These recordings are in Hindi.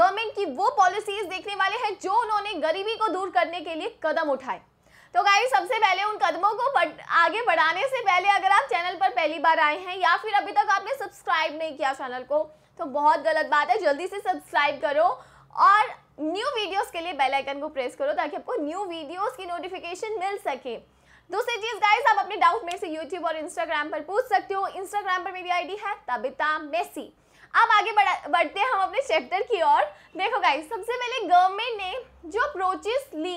गवर्नमेंट की वो पॉलिसीज देखने वाले हैं जो उन्होंने गरीबी को दूर करने के लिए कदम उठाए तो गाइस सबसे पहले उन कदमों को बढ़, आगे बढ़ाने से पहले अगर आप चैनल पर पहली बार आए हैं या फिर अभी तक आपने सब्सक्राइब नहीं किया चैनल को तो बहुत गलत बात है जल्दी से सब्सक्राइब करो और न्यू वीडियोस के लिए बेल आइकन को प्रेस करो ताकि आपको न्यू वीडियोस की नोटिफिकेशन मिल सके दूसरी चीज गाइस आप अपने डाउट मेरे से यूट्यूब और इंस्टाग्राम पर पूछ सकते हो इंस्टाग्राम पर मेरी आईडी है तबिता मेसी अब आगे बढ़ा बढ़ते हैं हम अपने चैप्टर की ओर देखो गाइस सबसे पहले गवर्नमेंट ने जो अप्रोचेस ली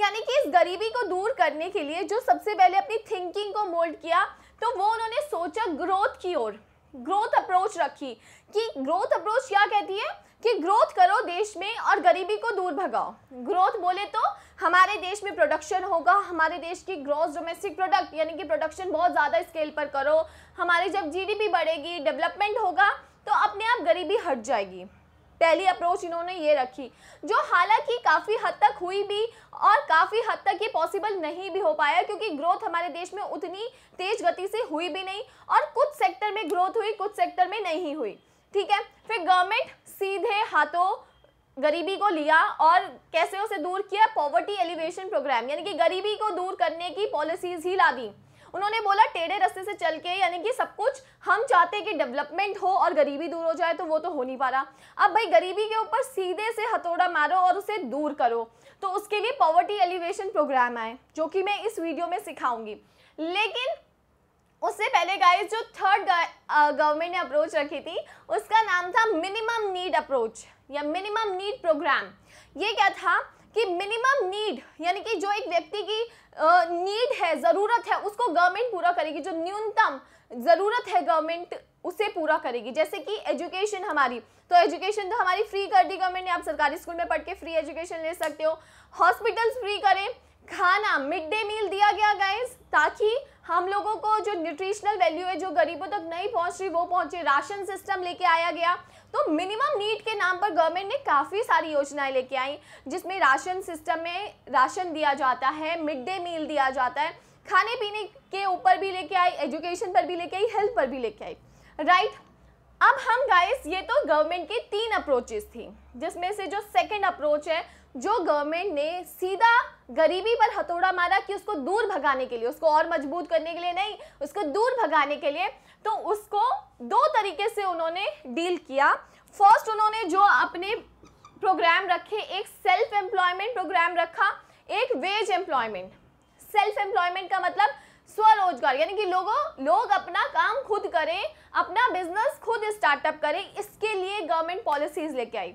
यानी कि इस गरीबी को दूर करने के लिए जो सबसे पहले अपनी थिंकिंग को मोल्ड किया तो वो उन्होंने सोचा ग्रोथ की ओर ग्रोथ अप्रोच रखी कि ग्रोथ अप्रोच क्या कहती है कि ग्रोथ करो देश में और गरीबी को दूर भगाओ ग्रोथ बोले तो हमारे देश में प्रोडक्शन होगा हमारे देश की ग्रोथ डोमेस्टिक प्रोडक्ट यानी कि प्रोडक्शन बहुत ज़्यादा स्केल पर करो हमारे जब जीडीपी बढ़ेगी डेवलपमेंट होगा तो अपने आप गरीबी हट जाएगी पहली अप्रोच इन्होंने ये रखी जो हालांकि काफ़ी हद तक हुई भी और काफ़ी हद तक ये पॉसिबल नहीं भी हो पाया क्योंकि ग्रोथ हमारे देश में उतनी तेज गति से हुई भी नहीं और कुछ सेक्टर में ग्रोथ हुई कुछ सेक्टर में नहीं हुई ठीक है फिर गवर्नमेंट सीधे हाथों गरीबी को लिया और कैसे उसे दूर किया पॉवर्टी एलिवेशन प्रोग्राम यानी कि गरीबी को दूर करने की पॉलिसीज ही ला दी उन्होंने बोला टेढ़े रस्ते से चल के यानी कि सब कुछ हम चाहते हैं कि डेवलपमेंट हो और गरीबी दूर हो जाए तो वो तो हो नहीं पा रहा अब भाई गरीबी के ऊपर सीधे से हथौड़ा मारो और उसे दूर करो तो उसके लिए पॉवर्टी एलिवेशन प्रोग्राम आए जो कि मैं इस वीडियो में सिखाऊंगी लेकिन उससे पहले गाइस जो थर्ड गवर्नमेंट ने अप्रोच रखी थी उसका नाम था मिनिमम नीड अप्रोच या मिनिमम नीड प्रोग्राम ये क्या था कि मिनिमम नीड यानी कि जो एक व्यक्ति की नीड है ज़रूरत है उसको गवर्नमेंट पूरा करेगी जो न्यूनतम ज़रूरत है गवर्नमेंट उसे पूरा करेगी जैसे कि एजुकेशन हमारी तो एजुकेशन तो हमारी फ्री कर दी गवर्नमेंट ने आप सरकारी स्कूल में पढ़ के फ्री एजुकेशन ले सकते हो हॉस्पिटल्स फ्री करें खाना मिड डे मील दिया गया गाइज ताकि हम लोगों को जो न्यूट्रिशनल वैल्यू है जो गरीबों तक नहीं पहुंच रही वो पहुंचे राशन सिस्टम लेके आया गया तो मिनिमम नीड के नाम पर गवर्नमेंट ने काफ़ी सारी योजनाएं लेके आई जिसमें राशन सिस्टम में राशन दिया जाता है मिड डे मील दिया जाता है खाने पीने के ऊपर भी लेके आई एजुकेशन पर भी लेके आई हेल्थ पर भी लेके आई राइट अब हम गाइस ये तो गवर्नमेंट की तीन अप्रोचेस थी जिसमें से जो सेकंड अप्रोच है जो गवर्नमेंट ने सीधा गरीबी पर हथौड़ा मारा कि उसको दूर भगाने के लिए उसको और मजबूत करने के लिए नहीं उसको दूर भगाने के लिए तो उसको दो तरीके से उन्होंने डील किया फर्स्ट उन्होंने जो अपने प्रोग्राम रखे एक सेल्फ एम्प्लॉयमेंट प्रोग्राम रखा एक वेज एम्प्लॉयमेंट सेल्फ एम्प्लॉयमेंट का मतलब स्वरोजगार यानी कि लोगों लोग अपना काम खुद करें अपना बिजनेस खुद स्टार्टअप करें इसके लिए गवर्नमेंट पॉलिसीज लेके आई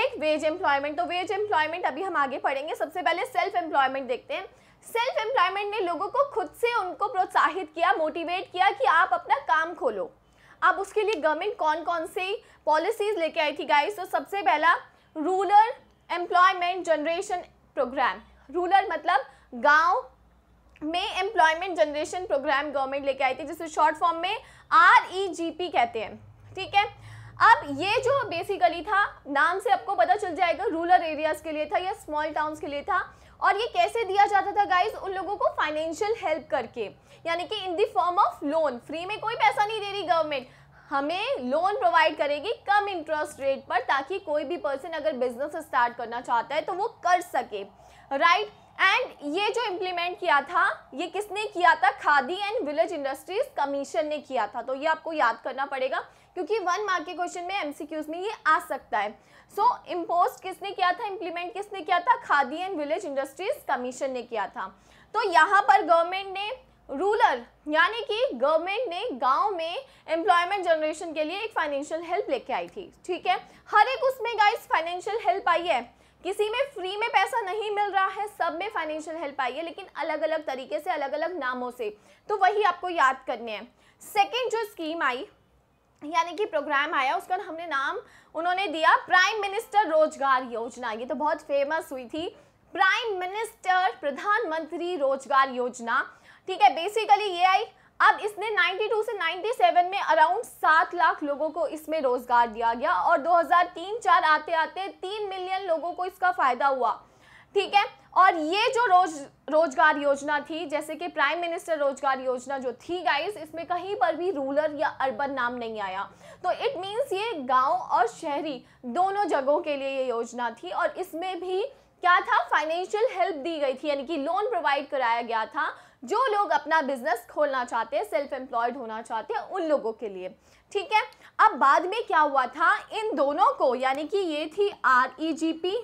एक वेज एम्प्लॉयमेंट तो वेज एम्प्लॉयमेंट अभी हम आगे पढ़ेंगे सबसे पहले सेल्फ एम्प्लॉयमेंट देखते हैं सेल्फ एम्प्लॉयमेंट ने लोगों को खुद से उनको प्रोत्साहित किया मोटिवेट किया कि आप अपना काम खोलो अब उसके लिए गवर्नमेंट कौन कौन सी पॉलिसीज लेके आई थी गाइस तो सबसे पहला rural employment generation programme rural मतलब गांव में एम्प्लॉयमेंट जनरेशन प्रोग्राम गवर्नमेंट लेके आई थी जिसे शॉर्ट फॉर्म में आर ई जी पी कहते हैं ठीक है अब ये जो बेसिकली था नाम से आपको पता चल जाएगा रूरल एरियाज़ के लिए था या स्मॉल टाउन्स के लिए था और ये कैसे दिया जाता था गाइस उन लोगों को फाइनेंशियल हेल्प करके यानी कि in the form of loan free में कोई पैसा नहीं दे रही गवर्नमेंट हमें लोन प्रोवाइड करेगी कम इंटरेस्ट रेट पर ताकि कोई भी पर्सन अगर बिजनेस स्टार्ट करना चाहता है तो वो कर सके राइट right? एंड ये जो इम्प्लीमेंट किया था ये किसने किया था Khadi and village industries commission ने किया था तो ये आपको याद करना पड़ेगा क्योंकि वन मार्क के क्वेश्चन में एमसीक्यूज में ये आ सकता है सो so, इम्पोज किसने किया था इम्प्लीमेंट किसने किया था Khadi and village industries commission ने किया था तो यहाँ पर गवर्नमेंट ने रूरल यानी कि गवर्नमेंट ने गांव में एम्प्लॉयमेंट जनरेशन के लिए एक फाइनेंशियल हेल्प लेके आई थी ठीक है हर एक उसमें गाइस फाइनेंशियल हेल्प आई है किसी में फ्री में पैसा नहीं मिल रहा है सब में फाइनेंशियल हेल्प आई है लेकिन अलग अलग तरीके से अलग अलग नामों से तो वही आपको याद करने हैं सेकेंड जो स्कीम आई यानी कि प्रोग्राम आया उसका हमने नाम उन्होंने दिया प्राइम मिनिस्टर रोजगार योजना ये तो बहुत फेमस हुई थी प्राइम मिनिस्टर प्रधानमंत्री रोजगार योजना ठीक है बेसिकली ये आई अब इसने 92 से 97 में अराउंड सात लाख लोगों को इसमें रोजगार दिया गया और 2003-4 आते आते तीन मिलियन लोगों को इसका फायदा हुआ ठीक है और ये जो रोज रोजगार योजना थी जैसे कि प्राइम मिनिस्टर रोजगार योजना जो थी गाइस इसमें कहीं पर भी रूरल या अर्बन नाम नहीं आया तो इट मींस ये गांव और शहरी दोनों जगहों के लिए ये योजना थी और इसमें भी क्या था फाइनेंशियल हेल्प दी गई थी यानी कि लोन प्रोवाइड कराया गया था जो लोग अपना बिजनेस खोलना चाहते हैं सेल्फ एम्प्लॉयड होना चाहते हैं उन लोगों के लिए ठीक है अब बाद में क्या हुआ था इन दोनों को यानी कि ये थी आर ई जी पी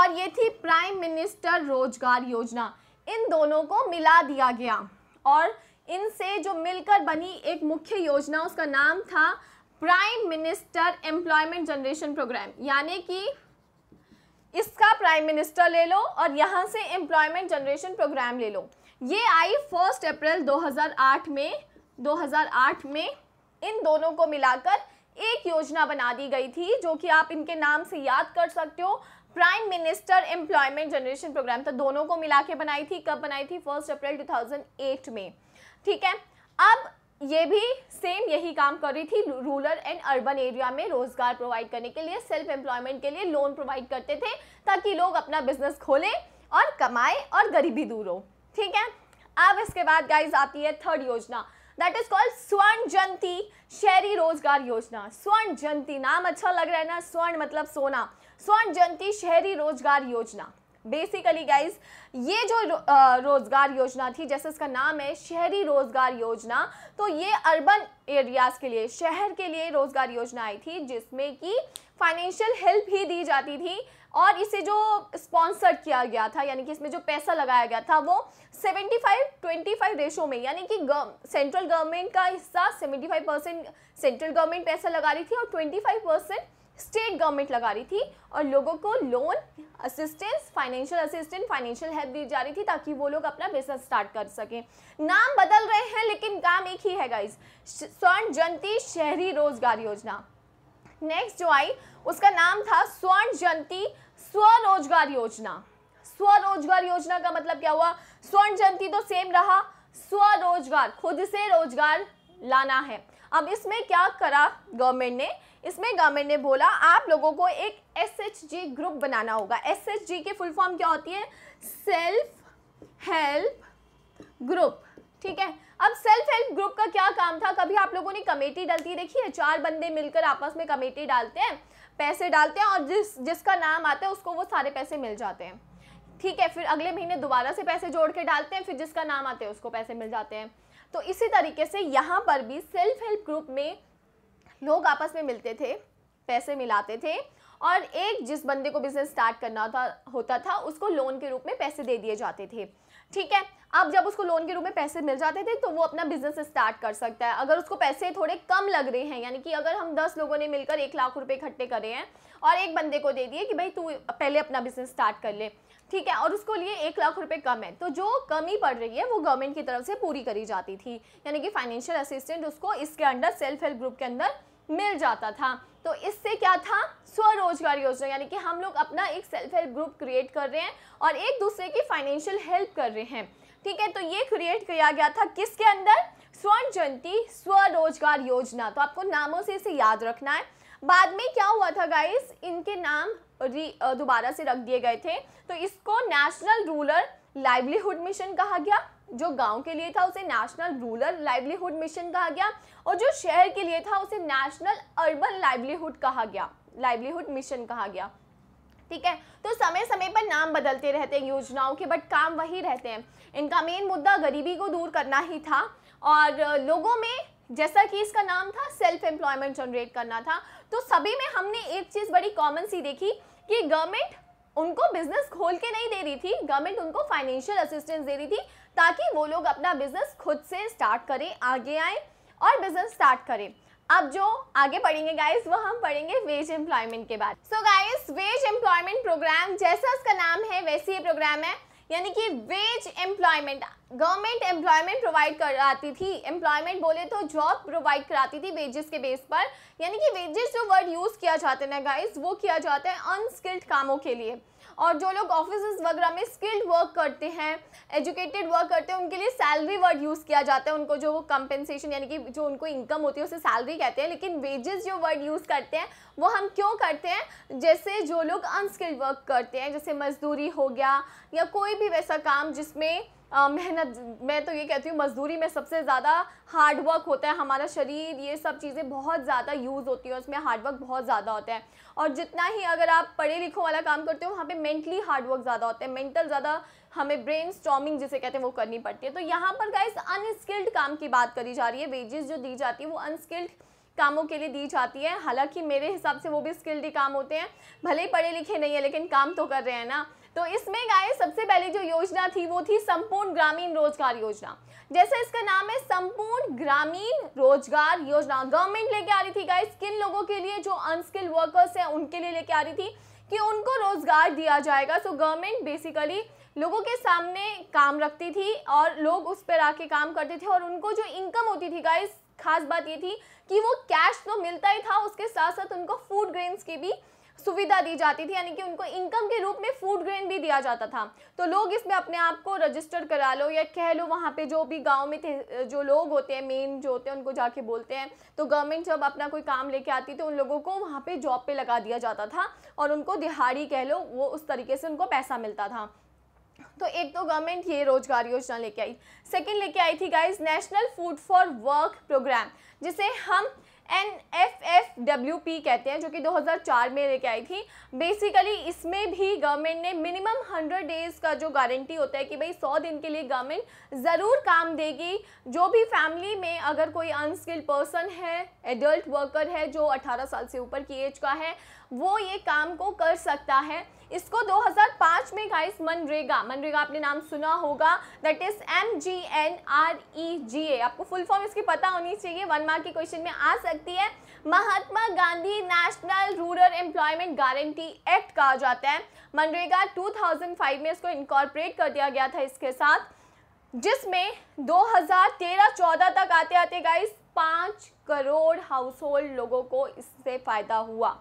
और ये थी प्राइम मिनिस्टर रोजगार योजना इन दोनों को मिला दिया गया और इनसे जो मिलकर बनी एक मुख्य योजना उसका नाम था prime minister employment generation programme यानी कि इसका प्राइम मिनिस्टर ले लो और यहाँ से एम्प्लॉयमेंट जनरेशन प्रोग्राम ले लो ये आई फर्स्ट अप्रैल 2008 में 2008 में इन दोनों को मिलाकर एक योजना बना दी गई थी जो कि आप इनके नाम से याद कर सकते हो prime minister employment generation programme तो दोनों को मिला के बनाई थी कब बनाई थी फर्स्ट अप्रैल टू में ठीक है अब ये भी सेम यही काम कर रही थी रूरल एंड अर्बन एरिया में रोज़गार प्रोवाइड करने के लिए सेल्फ एम्प्लॉयमेंट के लिए लोन प्रोवाइड करते थे ताकि लोग अपना बिजनेस खोलें और कमाएं और गरीबी दूर हो ठीक है अब इसके बाद गाइज आती है थर्ड योजना दैट इज कॉल्ड स्वर्ण जयंती शहरी रोजगार योजना स्वर्ण जयंती नाम अच्छा लग रहा है ना स्वर्ण मतलब सोना स्वर्ण जयंती शहरी रोजगार योजना बेसिकली गाइज ये जो रो, रोज़गार योजना थी जैसे इसका नाम है शहरी रोज़गार योजना तो ये अर्बन एरियाज़ के लिए शहर के लिए रोज़गार योजना आई थी जिसमें कि फाइनेंशियल हेल्प ही दी जाती थी और इसे जो स्पॉन्सर्ड किया गया था यानी कि इसमें जो पैसा लगाया गया था वो 75 25 रेशो में यानी कि सेंट्रल गवर्नमेंट का हिस्सा 75 परसेंट सेंट्रल गवर्नमेंट पैसा लगा रही थी और 25 परसेंट स्टेट गवर्नमेंट लगा रही थी और लोगों को loan assistance financial assistant financial help दी जा रही थी ताकि वो लोग अपना बिजनेस स्टार्ट कर सकें नाम बदल रहे हैं लेकिन काम एक ही है गाइज स्वर्ण जयंती शहरी रोजगार योजना नेक्स्ट जो आई उसका नाम था स्वर्ण जयंती स्वरोजगार योजना स्वरोजगार योजना का मतलब क्या हुआ स्वर्ण जयंती तो सेम रहा स्वरोजगार खुद से रोजगार लाना है अब इसमें क्या करा गवर्नमेंट ने इसमें गवर्नमेंट ने बोला आप लोगों को एक एस ग्रुप बनाना होगा एस की फुल फॉर्म क्या होती है सेल्फ हेल्प ग्रुप ठीक है अब सेल्फ हेल्प ग्रुप का क्या काम था कभी आप लोगों ने कमेटी डलती देखी है चार बंदे मिलकर आपस में कमेटी डालते हैं पैसे डालते हैं और जिस जिसका नाम आता है उसको वो सारे पैसे मिल जाते हैं ठीक है फिर अगले महीने दोबारा से पैसे जोड़ के डालते हैं फिर जिसका नाम आते हैं उसको पैसे मिल जाते हैं तो इसी तरीके से यहाँ पर भी सेल्फ हेल्प ग्रुप में लोग आपस में मिलते थे पैसे मिलाते थे और एक जिस बंदे को बिजनेस स्टार्ट करना था होता था उसको लोन के रूप में पैसे दे दिए जाते थे ठीक है अब जब उसको लोन के रूप में पैसे मिल जाते थे तो वो अपना बिजनेस स्टार्ट कर सकता है अगर उसको पैसे थोड़े कम लग रहे हैं यानी कि अगर हम दस लोगों ने मिलकर एक लाख रुपए इकट्ठे करे हैं और एक बंदे को दे दिए कि भाई तू पहले अपना बिजनेस स्टार्ट कर ले ठीक है और उसको लिए एक लाख रुपए कम है तो जो कमी पड़ रही है वो गवर्नमेंट की तरफ से पूरी करी जाती थी यानी कि फाइनेंशियल असिस्टेंट उसको इसके अंडर सेल्फ हेल्प ग्रुप के अंदर मिल जाता था तो इससे क्या था स्वरोजगार योजना यानी कि हम लोग अपना एक सेल्फ हेल्प ग्रुप क्रिएट कर रहे हैं और एक दूसरे की फाइनेंशियल हेल्प कर रहे हैं ठीक है तो ये क्रिएट किया गया था किसके अंदर स्वर्ण जयंती स्वरोजगार योजना तो आपको नामों से इसे याद रखना है बाद में क्या हुआ था गाइस इनके नाम दोबारा से रख दिए गए थे तो इसको नेशनल रूरल लाइवलीहुड मिशन कहा गया जो गांव के लिए था उसे नेशनल रूरल लाइवलीहुड मिशन कहा गया और जो शहर के लिए था उसे नेशनल अर्बन लाइवलीहुड कहा गया लाइवलीहुड मिशन कहा गया ठीक है तो समय समय पर नाम बदलते रहते हैं योजनाओं के बट काम वही रहते हैं इनका मेन मुद्दा गरीबी को दूर करना ही था और लोगों में जैसा कि इसका नाम था सेल्फ एम्प्लॉयमेंट जनरेट करना था तो सभी में हमने एक चीज़ बड़ी कॉमन सी देखी कि गवर्नमेंट उनको बिजनेस खोल के नहीं दे रही थी गवर्नमेंट उनको फाइनेंशियल असिस्टेंस दे रही थी ताकि वो लोग अपना बिजनेस खुद से स्टार्ट करें आगे आए और बिजनेस स्टार्ट करें अब जो आगे पढ़ेंगे गाइस वो हम पढ़ेंगे वेज एम्प्लॉयमेंट के बाद so guys wage employment programme जैसा उसका नाम है वैसे ही प्रोग्राम है यानी कि wage employment government employment provide कराती थी एम्प्लॉयमेंट बोले तो जॉब प्रोवाइड कराती थी वेजेस के बेस पर यानी कि वेजेस जो वर्ड यूज़ किया जाते हैं गाइस वो किया जाता है अनस्किल्ड कामों के लिए और जो लोग ऑफिस वगैरह में स्किल्ड वर्क करते हैं एजुकेटेड वर्क करते हैं उनके लिए सैलरी वर्ड यूज़ किया जाता है उनको जो कंपेंसेशन यानी कि जो उनको इनकम होती है उसे सैलरी कहते हैं लेकिन वेजेस जो वर्ड यूज़ करते हैं वो हम क्यों करते हैं जैसे जो लोग अनस्किल्ड वर्क करते हैं जैसे मजदूरी हो गया या कोई भी वैसा काम जिसमें मेहनत मैं तो ये कहती हूँ मजदूरी में सबसे ज़्यादा हार्ड वर्क होता है हमारा शरीर ये सब चीज़ें बहुत ज़्यादा यूज़ होती हैं उसमें हार्ड वर्क बहुत ज़्यादा होता है और जितना ही अगर आप पढ़े लिखों वाला काम करते हो वहाँ पे मेंटली हार्ड वर्क ज़्यादा होता है मेंटल ज़्यादा हमें ब्रेन स्टॉमिंग जिसे कहते हैं वो करनी पड़ती है तो यहाँ पर गाइस अनस्किल्ड काम की बात करी जा रही है वेजेस जो दी जाती है वो अनस्किल्ड कामों के लिए दी जाती है हालांकि मेरे हिसाब से वो भी स्किल्ड ही काम होते हैं भले ही पढ़े लिखे नहीं है लेकिन काम तो कर रहे हैं ना तो इसमें गाइस सबसे पहले जो योजना थी वो थी संपूर्ण ग्रामीण रोजगार योजना जैसे इसका नाम है संपूर्ण ग्रामीण रोजगार योजना गवर्नमेंट लेके आ रही थी गाइस किन लोगों के लिए जो अनस्किल वर्कर्स हैं उनके लिए लेके आ रही थी कि उनको रोजगार दिया जाएगा सो गवर्नमेंट बेसिकली लोगों के सामने काम रखती थी और लोग उस पर आके काम करते थे और उनको जो इनकम होती थी गाइस खास बात ये थी कि वो कैश तो मिलता ही था उसके साथ साथ उनको फूड ग्रेन्स की भी सुविधा दी जाती थी यानी कि उनको इनकम के रूप में फूड ग्रेन भी दिया जाता था तो लोग इसमें अपने आप को रजिस्टर करा लो या कह लो वहाँ पे जो भी गांव में थे जो लोग होते हैं मेन जो होते हैं उनको जाके बोलते हैं तो गवर्नमेंट जब अपना कोई काम लेके आती तो उन लोगों को वहाँ पर जॉब पर लगा दिया जाता था और उनको दिहाड़ी कह लो वो उस तरीके से उनको पैसा मिलता था तो एक तो गवर्नमेंट ये रोजगार योजना लेके आई सेकंड लेके आई थी guys national food for work programme जिसे हम N F F W P कहते हैं जो कि 2004 में लेके आई थी बेसिकली इसमें भी गवर्नमेंट ने मिनिमम 100 डेज का जो गारंटी होता है कि भाई 100 दिन के लिए गवर्नमेंट ज़रूर काम देगी जो भी फैमिली में अगर कोई अनस्किल्ड पर्सन है एडल्ट वर्कर है जो 18 साल से ऊपर की एज का है वो ये काम को कर सकता है इसको 2005 में गाइस मनरेगा मनरेगा आपने नाम सुना होगा that is M G N R E G A आपको फुल फॉर्म इसकी पता होनी चाहिए वन मार्क के क्वेश्चन में आ सकता सकती है Mahatma Gandhi national rural employment guarantee act कहा जाता है मनरेगा 2005 में इसको इनकॉर्पोरेट कर दिया गया था इसके साथ जिसमें 2013-14 तक आते आते गाइस पाँच करोड़ हाउस होल्ड लोगों को इससे फ़ायदा हुआ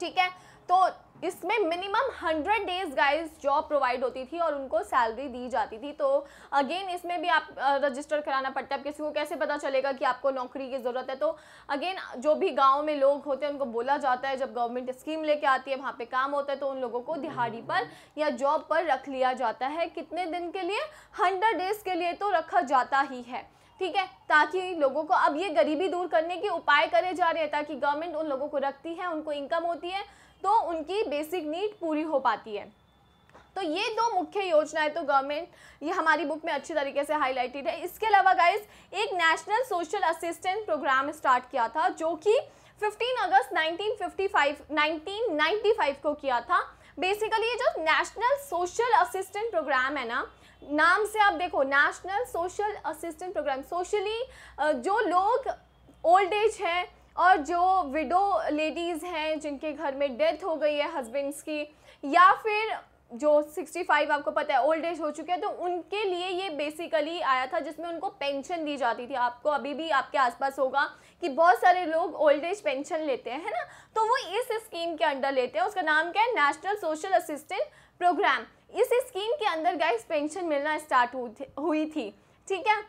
ठीक है तो इसमें minimum hundred days guys job provide होती थी और उनको सैलरी दी जाती थी तो अगेन इसमें भी आप रजिस्टर कराना पड़ता है किसी को कैसे पता चलेगा कि आपको नौकरी की ज़रूरत है तो अगेन जो भी गांव में लोग होते हैं उनको बोला जाता है जब गवर्नमेंट स्कीम लेके आती है वहाँ पे काम होता है तो उन लोगों को दिहाड़ी पर या जॉब पर रख लिया जाता है कितने दिन के लिए हंड्रेड डेज के लिए तो रखा जाता ही है ठीक है ताकि लोगों को अब ये गरीबी दूर करने के उपाय करे जा रहे हैं ताकि गवर्नमेंट उन लोगों को रखती है उनको इनकम होती है तो उनकी बेसिक नीड पूरी हो पाती है तो ये दो मुख्य योजनाएं तो गवर्नमेंट ये हमारी बुक में अच्छी तरीके से हाईलाइटेड है इसके अलावा गाइज एक national social assistant programme start किया था जो कि 15 अगस्त 1955 1995 को किया था बेसिकली ये जो नेशनल सोशल असिस्टेंट प्रोग्राम है ना नाम से आप देखो national social assistant programme socially जो लोग ओल्ड एज है और जो विडो लेडीज़ हैं जिनके घर में डेथ हो गई है हस्बैंड्स की या फिर जो 65 आपको पता है ओल्ड एज हो चुके हैं तो उनके लिए ये बेसिकली आया था जिसमें उनको पेंशन दी जाती थी आपको अभी भी आपके आसपास होगा कि बहुत सारे लोग ओल्ड एज पेंशन लेते हैं ना तो वो इस स्कीम के अंडर लेते हैं उसका नाम क्या है नेशनल सोशल असिस्टेंट प्रोग्राम इस स्कीम के अंदर गाइस पेंशन मिलना स्टार्ट हुई थी ठीक है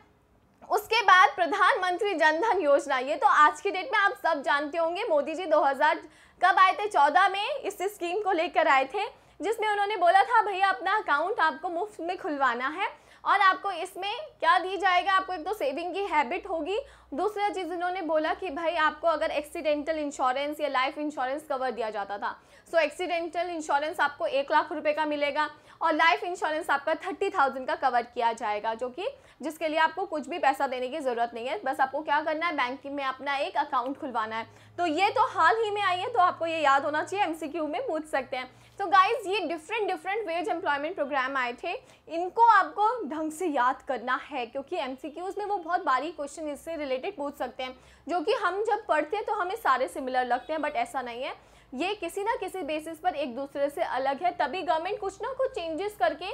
उसके बाद प्रधानमंत्री जनधन योजना ये तो आज की डेट में आप सब जानते होंगे मोदी जी 2000 कब आए थे 14 में इस स्कीम को लेकर आए थे जिसमें उन्होंने बोला था भैया अपना अकाउंट आपको मुफ्त में खुलवाना है और आपको इसमें क्या दी जाएगा आपको एक तो सेविंग की हैबिट होगी दूसरा चीज़ उन्होंने बोला कि भाई आपको अगर एक्सीडेंटल इंश्योरेंस या लाइफ इंश्योरेंस कवर दिया जाता था सो तो एक्सीडेंटल इंश्योरेंस आपको एक लाख रुपए का मिलेगा और लाइफ इंश्योरेंस आपका थर्टी थाउजेंड का कवर किया जाएगा जो कि जिसके लिए आपको कुछ भी पैसा देने की ज़रूरत नहीं है बस आपको क्या करना है बैंक में अपना एक अकाउंट खुलवाना है तो ये तो हाल ही में आई है तो आपको ये याद होना चाहिए एमसीक्यू में पूछ सकते हैं तो गाइज ये different different wage employment programme आए थे इनको आपको ढंग से याद करना है क्योंकि एम में वो बहुत बारी क्वेश्चन इससे रिलेटेड पूछ सकते हैं जो कि हम जब पढ़ते हैं तो हमें सारे सिमिलर लगते हैं बट ऐसा नहीं है ये किसी ना किसी बेसिस पर एक दूसरे से अलग है तभी गवर्नमेंट कुछ ना कुछ चेंजेस करके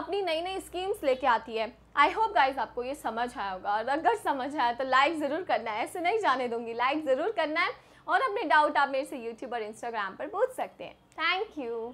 अपनी नई नई स्कीम्स लेके आती है आई होप गाइज आपको ये समझ आया होगा और अगर समझ आया तो लाइक ज़रूर करना है ऐसे नहीं जाने दूंगी लाइक ज़रूर करना है और अपने डाउट आप मेरे से यूट्यूब और इंस्टाग्राम पर पूछ सकते हैं थैंक यू